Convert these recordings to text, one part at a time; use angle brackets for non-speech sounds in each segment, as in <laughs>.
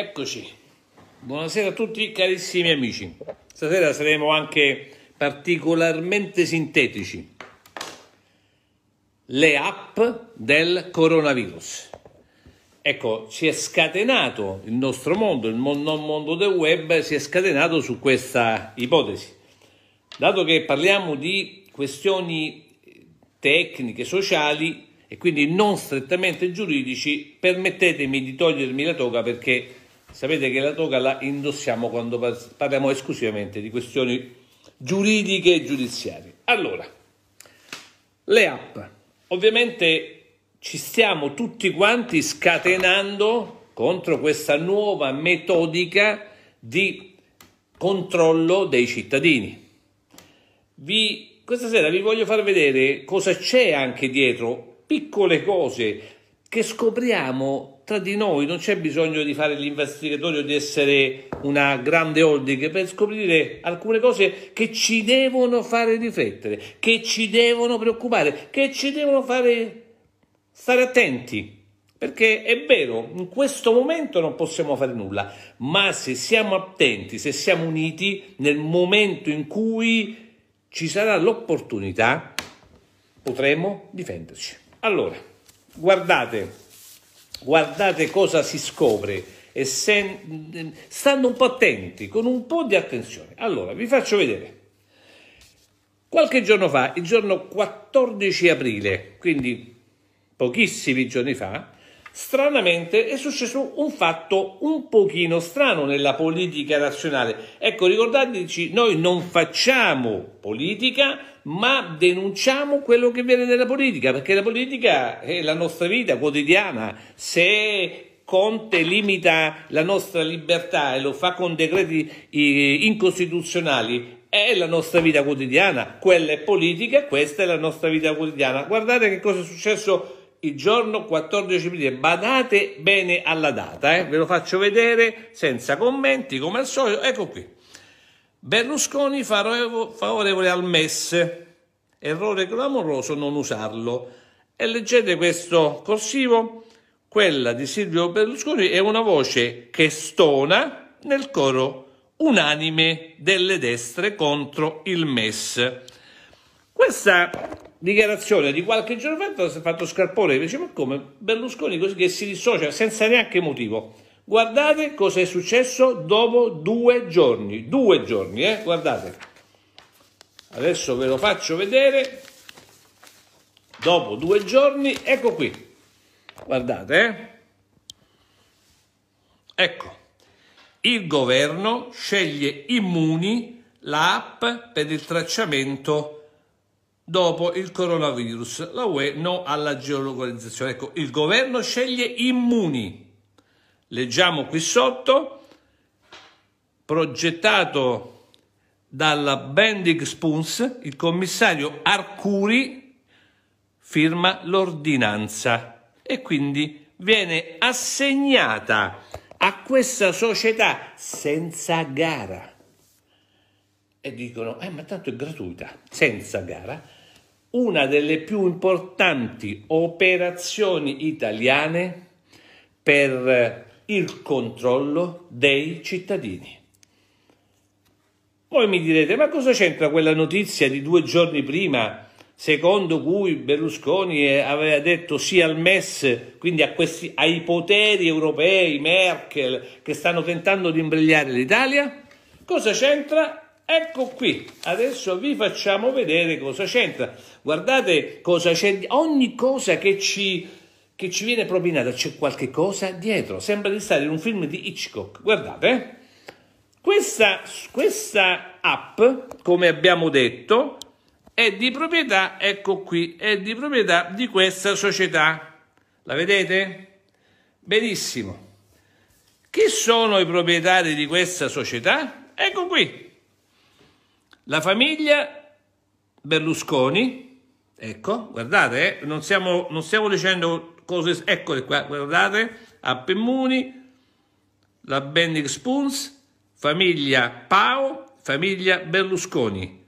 Eccoci, buonasera a tutti carissimi amici. Stasera saremo anche particolarmente sintetici. Le app del coronavirus. Ecco, si è scatenato il nostro mondo, il non mondo del web, si è scatenato su questa ipotesi. Dato che parliamo di questioni tecniche, sociali e quindi non strettamente giuridici, permettetemi di togliermi la toga perché Sapete che la toga la indossiamo quando parliamo esclusivamente di questioni giuridiche e giudiziarie. Allora, le app. Ovviamente ci stiamo tutti quanti scatenando contro questa nuova metodica di controllo dei cittadini. Vi, questa sera vi voglio far vedere cosa c'è anche dietro, piccole cose che scopriamo tra di noi non c'è bisogno di fare l'investigatorio di essere una grande holding per scoprire alcune cose che ci devono fare riflettere, che ci devono preoccupare, che ci devono fare stare attenti. Perché è vero, in questo momento non possiamo fare nulla, ma se siamo attenti, se siamo uniti, nel momento in cui ci sarà l'opportunità, potremo difenderci. Allora, guardate guardate cosa si scopre, sen- stando un po' attenti, con un po' di attenzione. Allora, vi faccio vedere. Qualche giorno fa, il giorno 14 aprile, quindi pochissimi giorni fa, stranamente è successo un fatto un pochino strano nella politica nazionale. Ecco, ricordateci, noi non facciamo politica, ma denunciamo quello che viene dalla politica, perché la politica è la nostra vita quotidiana. Se Conte limita la nostra libertà e lo fa con decreti incostituzionali, è la nostra vita quotidiana, quella è politica, questa è la nostra vita quotidiana. Guardate che cosa è successo il giorno 14 aprile. Badate bene alla data, eh? ve lo faccio vedere senza commenti come al solito. Ecco qui. Berlusconi favorevole al MES, errore clamoroso non usarlo. E leggete questo corsivo, quella di Silvio Berlusconi è una voce che stona nel coro unanime delle destre contro il MES. Questa dichiarazione di qualche giorno fa si è fatto scarpone e dice ma come Berlusconi così che si dissocia senza neanche motivo guardate cosa è successo dopo due giorni due giorni eh guardate adesso ve lo faccio vedere dopo due giorni ecco qui guardate eh ecco il governo sceglie immuni la app per il tracciamento dopo il coronavirus. La UE no alla geolocalizzazione. Ecco, il governo sceglie immuni. Leggiamo qui sotto, progettato dalla Bendig Spoons, il commissario Arcuri firma l'ordinanza e quindi viene assegnata a questa società senza gara. E dicono, eh, ma tanto è gratuita, senza gara, una delle più importanti operazioni italiane per eh, il controllo dei cittadini. Voi mi direte, ma cosa c'entra quella notizia di due giorni prima, secondo cui Berlusconi aveva detto sì al MES, quindi questi, ai poteri europei, Merkel, che stanno tentando di imbrigliare l'Italia? Cosa c'entra Ecco qui, adesso vi facciamo vedere cosa c'entra. Guardate cosa c'entra, ogni cosa che ci, che ci viene propinata c'è qualche cosa dietro. Sembra di stare in un film di Hitchcock. Guardate, questa, questa app, come abbiamo detto, è di proprietà, ecco qui, è di proprietà di questa società. La vedete? Benissimo. Chi sono i proprietari di questa società? Ecco qui, la famiglia Berlusconi, ecco, guardate, eh, non, stiamo, non stiamo dicendo cose, eccole qua, guardate, a Pemmuni, la Bendix Spoons, famiglia Pao, famiglia Berlusconi.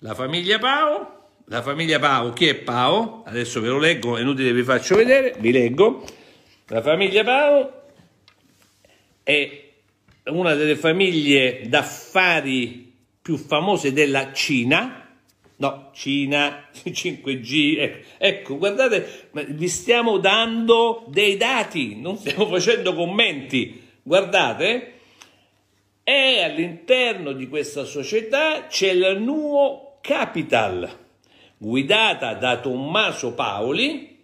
La famiglia Pao, la famiglia Pao, chi è Pao? Adesso ve lo leggo, è inutile vi faccio vedere, vi leggo. La famiglia Pao è una delle famiglie d'affari più famose della Cina, no, Cina, 5G, <laughs> ecco. ecco, guardate, vi stiamo dando dei dati, non stiamo facendo commenti, guardate, e all'interno di questa società c'è la Nuo Capital, guidata da Tommaso Paoli,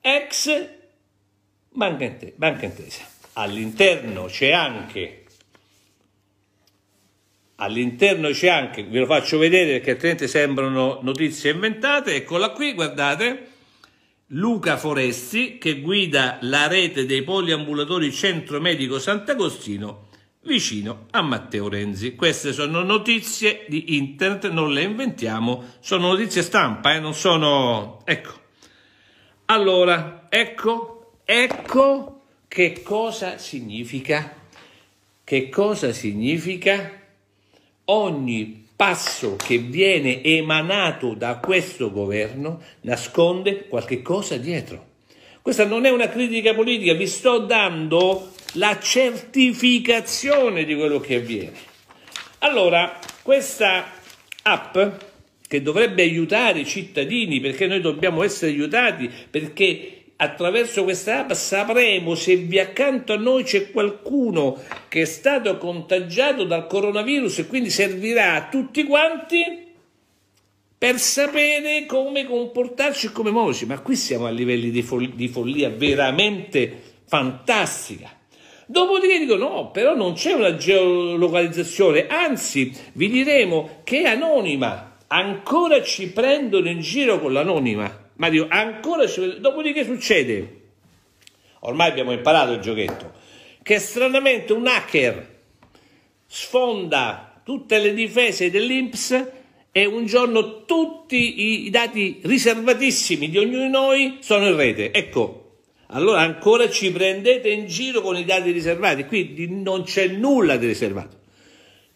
ex Banca Intesa. All'interno c'è anche All'interno c'è anche, ve lo faccio vedere perché altrimenti sembrano notizie inventate, eccola qui, guardate, Luca Foresti che guida la rete dei poliambulatori Centro Medico Sant'Agostino vicino a Matteo Renzi. Queste sono notizie di internet, non le inventiamo, sono notizie stampa, eh, non sono... Ecco. Allora, ecco, ecco che cosa significa. Che cosa significa? ogni passo che viene emanato da questo governo nasconde qualche cosa dietro. Questa non è una critica politica, vi sto dando la certificazione di quello che avviene. Allora, questa app che dovrebbe aiutare i cittadini, perché noi dobbiamo essere aiutati, perché attraverso questa app sapremo se vi accanto a noi c'è qualcuno che è stato contagiato dal coronavirus e quindi servirà a tutti quanti per sapere come comportarci e come muoverci. Ma qui siamo a livelli di, fo- di follia veramente fantastica. Dopodiché dico no, però non c'è una geolocalizzazione, anzi vi diremo che è anonima, ancora ci prendono in giro con l'anonima. Ma Dio ancora ci vede. Dopodiché succede. Ormai abbiamo imparato il giochetto. Che stranamente un hacker sfonda tutte le difese dell'Inps e un giorno tutti i dati riservatissimi di ognuno di noi sono in rete. Ecco, allora ancora ci prendete in giro con i dati riservati, quindi non c'è nulla di riservato.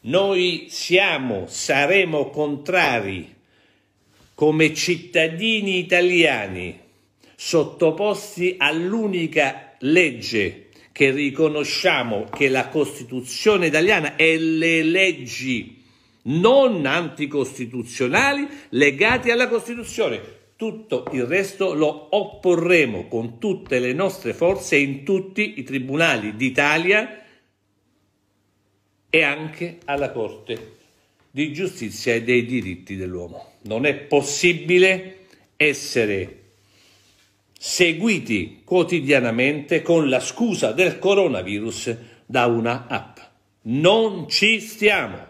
Noi siamo, saremo contrari come cittadini italiani sottoposti all'unica legge che riconosciamo che la Costituzione italiana e le leggi non anticostituzionali legate alla Costituzione. Tutto il resto lo opporremo con tutte le nostre forze in tutti i tribunali d'Italia e anche alla Corte di giustizia e dei diritti dell'uomo. Non è possibile essere seguiti quotidianamente con la scusa del coronavirus da una app. Non ci stiamo.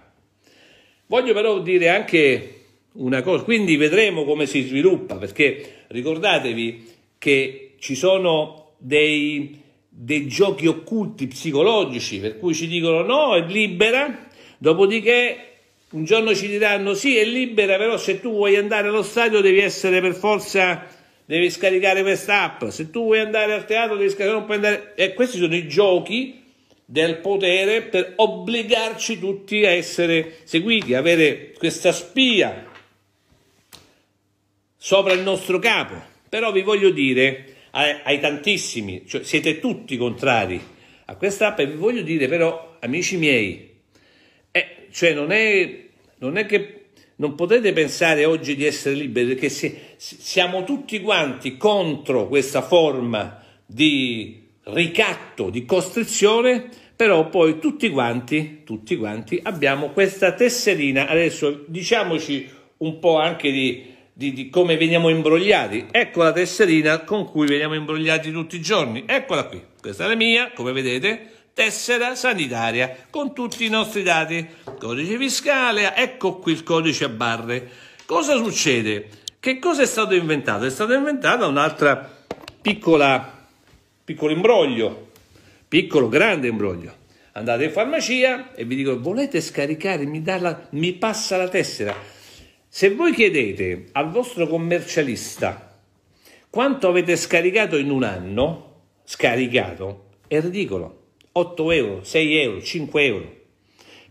Voglio però dire anche una cosa, quindi vedremo come si sviluppa, perché ricordatevi che ci sono dei, dei giochi occulti psicologici per cui ci dicono no, è libera, dopodiché un giorno ci diranno sì è libera, però se tu vuoi andare allo stadio devi essere per forza, devi scaricare questa app, se tu vuoi andare al teatro devi scaricare, non puoi andare... E questi sono i giochi del potere per obbligarci tutti a essere seguiti, avere questa spia sopra il nostro capo. Però vi voglio dire ai, ai tantissimi, cioè siete tutti contrari a questa app e vi voglio dire però, amici miei, eh, cioè non è non è che non potete pensare oggi di essere liberi, perché si, siamo tutti quanti contro questa forma di ricatto, di costrizione, però poi tutti quanti, tutti quanti abbiamo questa tesserina. Adesso diciamoci un po' anche di, di, di come veniamo imbrogliati. Ecco la tesserina con cui veniamo imbrogliati tutti i giorni. Eccola qui, questa è la mia, come vedete, tessera sanitaria con tutti i nostri dati, codice fiscale, ecco qui il codice a barre. Cosa succede? Che cosa è stato inventato? È stato inventato un'altra piccola, piccolo imbroglio, piccolo grande imbroglio. Andate in farmacia e vi dicono volete scaricare, mi, la, mi passa la tessera. Se voi chiedete al vostro commercialista quanto avete scaricato in un anno, scaricato, è ridicolo 8 euro, 6 euro, 5 euro.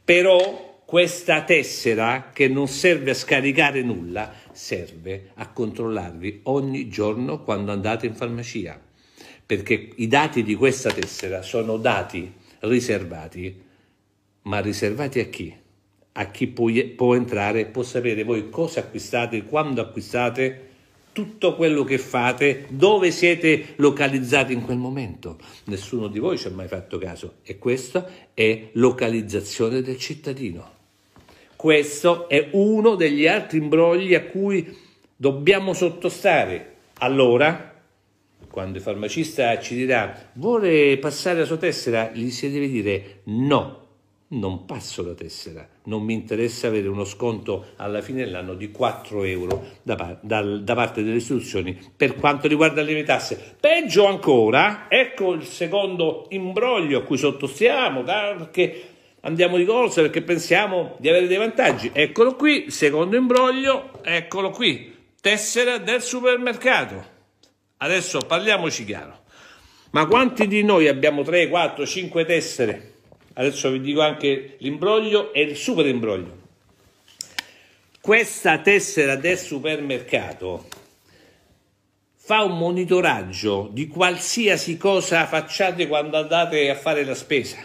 Però questa tessera che non serve a scaricare nulla, serve a controllarvi ogni giorno quando andate in farmacia, perché i dati di questa tessera sono dati riservati, ma riservati a chi? A chi può, può entrare e può sapere voi cosa acquistate, quando acquistate tutto quello che fate, dove siete localizzati in quel momento. Nessuno di voi ci ha mai fatto caso e questa è localizzazione del cittadino. Questo è uno degli altri imbrogli a cui dobbiamo sottostare. Allora, quando il farmacista ci dirà vuole passare la sua tessera, gli si deve dire no non passo la tessera, non mi interessa avere uno sconto alla fine dell'anno di 4 euro da, par- da, da, parte delle istituzioni per quanto riguarda le mie tasse. Peggio ancora, ecco il secondo imbroglio a cui sottostiamo, perché andiamo di corsa perché pensiamo di avere dei vantaggi. Eccolo qui, secondo imbroglio, eccolo qui, tessera del supermercato. Adesso parliamoci chiaro. Ma quanti di noi abbiamo 3, 4, 5 tessere? Adesso vi dico anche l'imbroglio e il super imbroglio. Questa tessera del supermercato fa un monitoraggio di qualsiasi cosa facciate quando andate a fare la spesa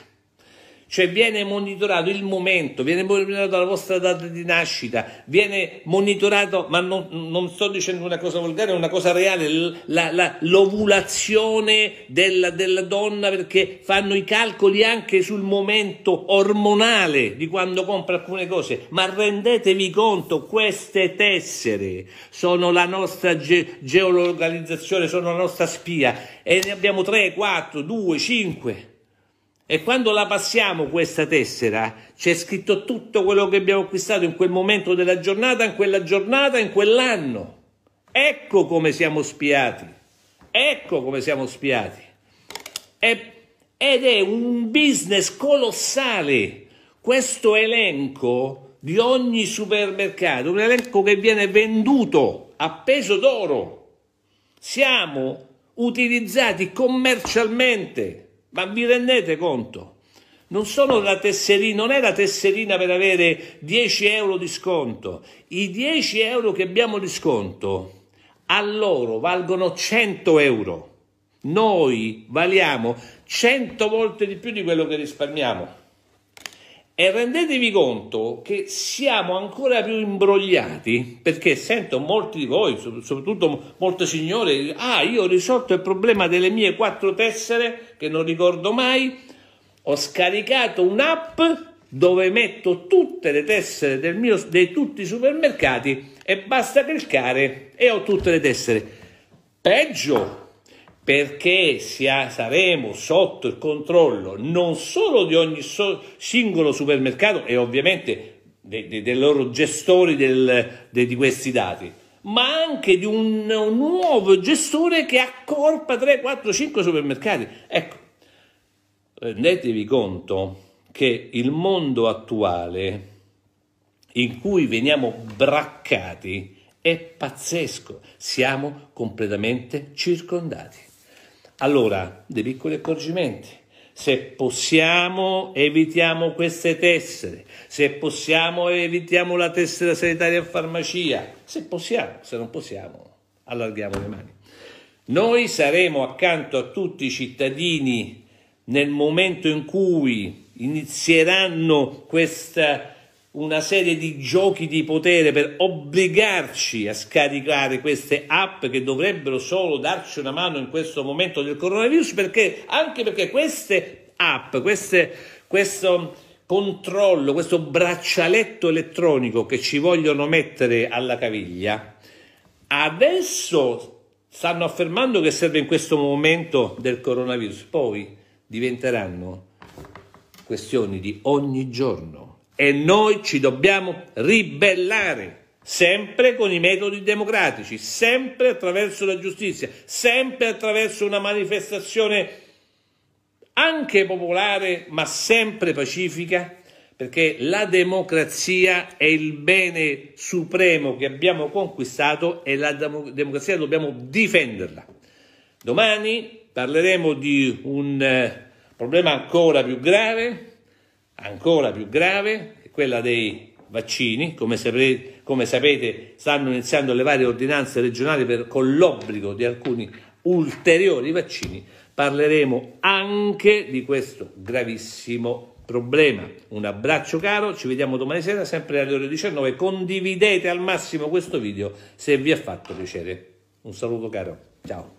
cioè viene monitorato il momento, viene monitorato la vostra data di nascita, viene monitorato, ma non, non sto dicendo una cosa volgare, è una cosa reale, la, la, l'ovulazione della, della donna perché fanno i calcoli anche sul momento ormonale di quando compra alcune cose, ma rendetevi conto, queste tessere sono la nostra ge- geolocalizzazione, sono la nostra spia e ne abbiamo 3, 4, 2, 5 e quando la passiamo questa tessera c'è scritto tutto quello che abbiamo acquistato in quel momento della giornata, in quella giornata, in quell'anno. Ecco come siamo spiati. Ecco come siamo spiati. E, ed è un business colossale questo elenco di ogni supermercato, un elenco che viene venduto a peso d'oro. Siamo utilizzati commercialmente ma vi rendete conto? Non, tesserina, non, è la tesserina per avere 10 euro di sconto. I 10 euro che abbiamo di sconto a loro valgono 100 euro. Noi valiamo 100 volte di più di quello che risparmiamo. E rendetevi conto che siamo ancora più imbrogliati perché sento molti di voi, soprattutto molte signore, ah io ho risolto il problema delle mie quattro tessere che non ricordo mai, ho scaricato un'app dove metto tutte le tessere del mio, di tutti i supermercati e basta cliccare e ho tutte le tessere. Peggio, perché sia, saremo sotto il controllo non solo di ogni so, singolo supermercato e ovviamente dei de, de loro gestori del, de, di questi dati, ma anche di un, un nuovo gestore che accorpa 3, 4, 5 supermercati. Ecco, rendetevi conto che il mondo attuale in cui veniamo braccati è pazzesco, siamo completamente circondati. Allora, dei piccoli accorgimenti. Se possiamo, evitiamo queste tessere. Se possiamo, evitiamo la tessera sanitaria e farmacia. Se possiamo, se non possiamo, allarghiamo le mani. Noi saremo accanto a tutti i cittadini nel momento in cui inizieranno questa una serie di giochi di potere per obbligarci a scaricare queste app che dovrebbero solo darci una mano in questo momento del coronavirus, perché, anche perché queste app, queste, questo controllo, questo braccialetto elettronico che ci vogliono mettere alla caviglia, adesso stanno affermando che serve in questo momento del coronavirus, poi diventeranno questioni di ogni giorno e noi ci dobbiamo ribellare sempre con i metodi democratici, sempre attraverso la giustizia, sempre attraverso una manifestazione anche popolare, ma sempre pacifica, perché la democrazia è il bene supremo che abbiamo conquistato e la democrazia dobbiamo difenderla. Domani parleremo di un eh, problema ancora più grave, Ancora più grave è quella dei vaccini, come sapete, come sapete stanno iniziando le varie ordinanze regionali per, con l'obbligo di alcuni ulteriori vaccini. Parleremo anche di questo gravissimo problema. Un abbraccio caro, ci vediamo domani sera sempre alle ore 19. Condividete al massimo questo video se vi ha fatto piacere. Un saluto caro, ciao.